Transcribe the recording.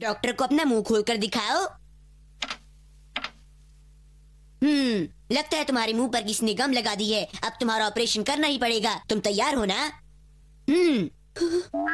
doctor को अपना मुंह खोलकर दिखाओ हम्म लगता है तुम्हारे मुंह पर किसी ने गम लगा दी है अब तुम्हारा ऑपरेशन करना ही पड़ेगा तुम तैयार हो ना हम्म